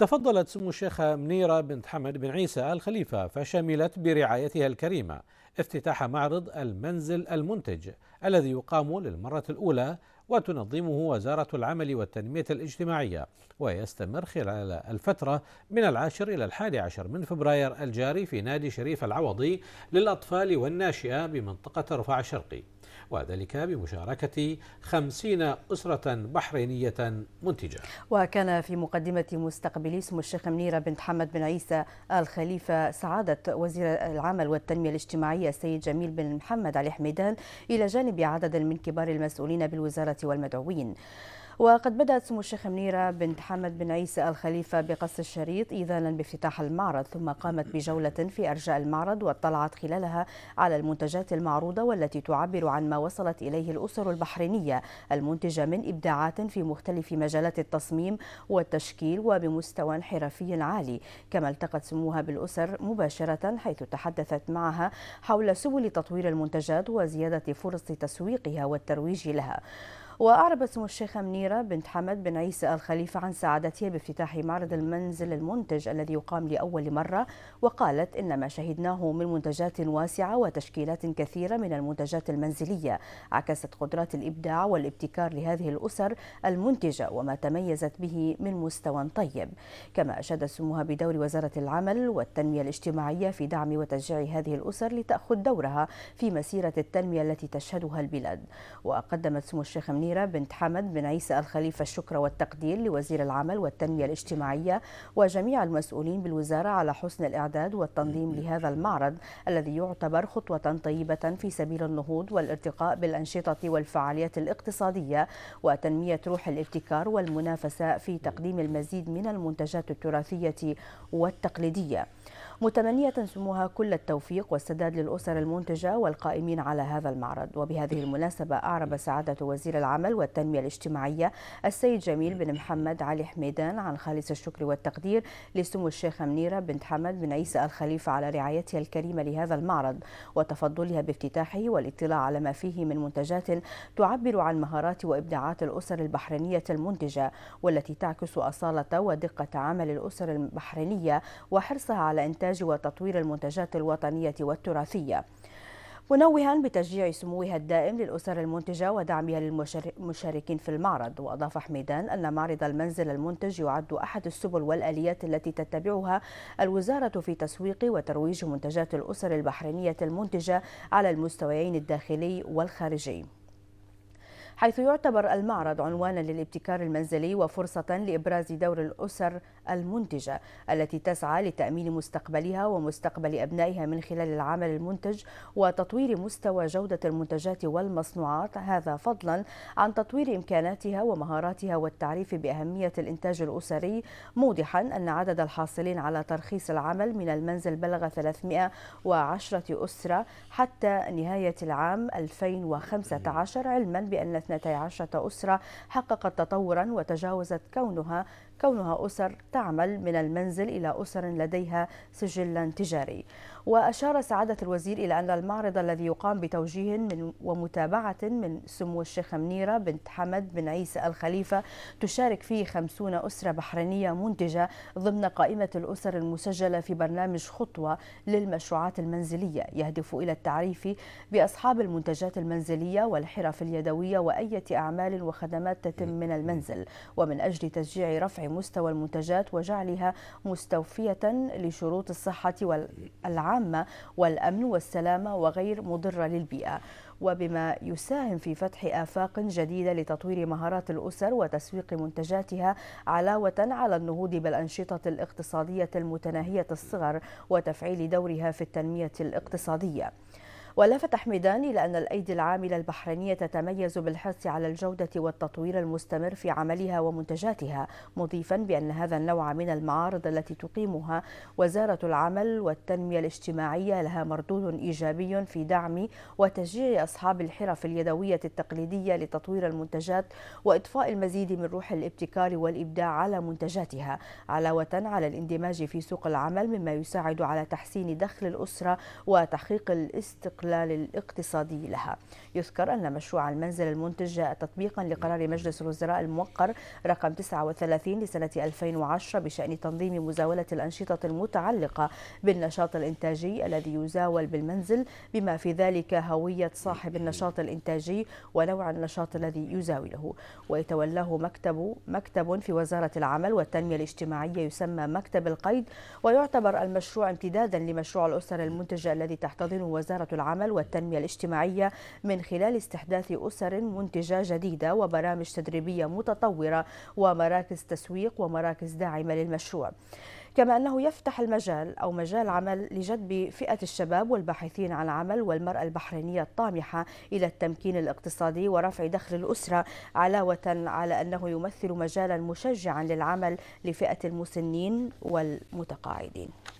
تفضلت سمو الشيخة منيرة بنت حمد بن عيسى الخليفة فشملت برعايتها الكريمة افتتاح معرض المنزل المنتج الذي يقام للمرة الأولى وتنظمه وزارة العمل والتنمية الاجتماعية ويستمر خلال الفترة من العاشر إلى الحادي عشر من فبراير الجاري في نادي شريف العوضي للأطفال والناشئة بمنطقة رفح الشرقي وذلك بمشاركة خمسين أسرة بحرينية منتجة وكان في مقدمة مستقبلي اسم الشيخ منيرة بن محمد بن عيسى الخليفة سعادة وزير العمل والتنمية الاجتماعية السيد جميل بن محمد علي حميدان إلى جانب عدد من كبار المسؤولين بالوزارة والمدعوين وقد بدأت سمو الشيخ منيرة بنت حمد بن عيسى الخليفة بقصر الشريط إذانا بافتتاح المعرض ثم قامت بجولة في أرجاء المعرض واطلعت خلالها على المنتجات المعروضة والتي تعبر عن ما وصلت إليه الأسر البحرينية المنتجة من إبداعات في مختلف مجالات التصميم والتشكيل وبمستوى حرفي عالي كما التقت سموها بالأسر مباشرة حيث تحدثت معها حول سبل تطوير المنتجات وزيادة فرص تسويقها والترويج لها وأعرب سمو الشيخة منيرة بنت حمد بن عيسى الخليفة عن سعادتها بافتتاح معرض المنزل المنتج الذي يقام لأول مرة وقالت إن ما شهدناه من منتجات واسعة وتشكيلات كثيرة من المنتجات المنزلية عكست قدرات الإبداع والابتكار لهذه الأسر المنتجة وما تميزت به من مستوى طيب كما أشاد سموها بدور وزارة العمل والتنمية الاجتماعية في دعم وتشجيع هذه الأسر لتأخذ دورها في مسيرة التنمية التي تشهدها البلاد وقدمت سمو الشيخ منيرة الأميرة بنت حمد بن عيسى الخليفة الشكر والتقدير لوزير العمل والتنمية الاجتماعية وجميع المسؤولين بالوزارة على حسن الإعداد والتنظيم لهذا المعرض الذي يعتبر خطوة طيبة في سبيل النهوض والارتقاء بالأنشطة والفعاليات الاقتصادية وتنمية روح الابتكار والمنافسة في تقديم المزيد من المنتجات التراثية والتقليدية متمنية سموها كل التوفيق والسداد للأسر المنتجة والقائمين على هذا المعرض وبهذه المناسبة أعرب سعادة وزير العمل والتنمية الاجتماعية السيد جميل بن محمد علي حميدان عن خالص الشكر والتقدير لسمو الشيخة منيرة بنت حمد بن عيسى الخليفة على رعايتها الكريمة لهذا المعرض وتفضلها بافتتاحه والاطلاع على ما فيه من منتجات تعبر عن مهارات وإبداعات الأسر البحرينية المنتجة والتي تعكس أصالة ودقة عمل الأسر البحرينية وحرصها على إنتاج الإنتاج وتطوير المنتجات الوطنية والتراثية منوها بتشجيع سموها الدائم للأسر المنتجة ودعمها للمشاركين في المعرض وأضاف حميدان أن معرض المنزل المنتج يعد أحد السبل والآليات التي تتبعها الوزارة في تسويق وترويج منتجات الأسر البحرينية المنتجة على المستويين الداخلي والخارجي حيث يعتبر المعرض عنوانا للابتكار المنزلي وفرصة لإبراز دور الأسر المنتجة التي تسعى لتأمين مستقبلها ومستقبل أبنائها من خلال العمل المنتج وتطوير مستوى جودة المنتجات والمصنوعات هذا فضلا عن تطوير إمكاناتها ومهاراتها والتعريف بأهمية الإنتاج الأسري موضحا أن عدد الحاصلين على ترخيص العمل من المنزل بلغ 310 أسرة حتى نهاية العام 2015 علما بأن 12 أسرة حققت تطورا وتجاوزت كونها كونها أسر تعمل من المنزل إلى أسر لديها سجل تجاري وأشار سعادة الوزير إلى أن المعرض الذي يقام بتوجيه من ومتابعة من سمو الشيخة منيرة بنت حمد بن عيسى الخليفة تشارك فيه 50 أسرة بحرينية منتجة ضمن قائمة الأسر المسجلة في برنامج خطوة للمشروعات المنزلية يهدف إلى التعريف بأصحاب المنتجات المنزلية والحرف اليدوية و وأية أعمال وخدمات تتم من المنزل ومن أجل تشجيع رفع مستوى المنتجات وجعلها مستوفية لشروط الصحة العامة والأمن والسلامة وغير مضرة للبيئة وبما يساهم في فتح آفاق جديدة لتطوير مهارات الأسر وتسويق منتجاتها علاوة على النهوض بالأنشطة الاقتصادية المتناهية الصغر وتفعيل دورها في التنمية الاقتصادية. ولفت حميدان إلى أن الأيدي العاملة البحرينية تتميز بالحرص على الجودة والتطوير المستمر في عملها ومنتجاتها مضيفا بأن هذا النوع من المعارض التي تقيمها وزارة العمل والتنمية الاجتماعية لها مردود إيجابي في دعم وتشجيع أصحاب الحرف اليدوية التقليدية لتطوير المنتجات وإضفاء المزيد من روح الابتكار والإبداع على منتجاتها علاوة على الاندماج في سوق العمل مما يساعد على تحسين دخل الأسرة وتحقيق الاستقرار الاستقلال الاقتصادي لها يذكر أن مشروع المنزل المنتج جاء تطبيقا لقرار مجلس الوزراء الموقر رقم 39 لسنة 2010 بشأن تنظيم مزاولة الأنشطة المتعلقة بالنشاط الإنتاجي الذي يزاول بالمنزل بما في ذلك هوية صاحب النشاط الإنتاجي ونوع النشاط الذي يزاوله ويتولاه مكتب مكتب في وزارة العمل والتنمية الاجتماعية يسمى مكتب القيد ويعتبر المشروع امتدادا لمشروع الأسر المنتجة الذي تحتضنه وزارة العمل العمل والتنمية الاجتماعية من خلال استحداث أسر منتجة جديدة وبرامج تدريبية متطورة ومراكز تسويق ومراكز داعمة للمشروع كما أنه يفتح المجال أو مجال عمل لجذب فئة الشباب والباحثين عن عمل والمرأة البحرينية الطامحة إلى التمكين الاقتصادي ورفع دخل الأسرة علاوة على أنه يمثل مجالا مشجعا للعمل لفئة المسنين والمتقاعدين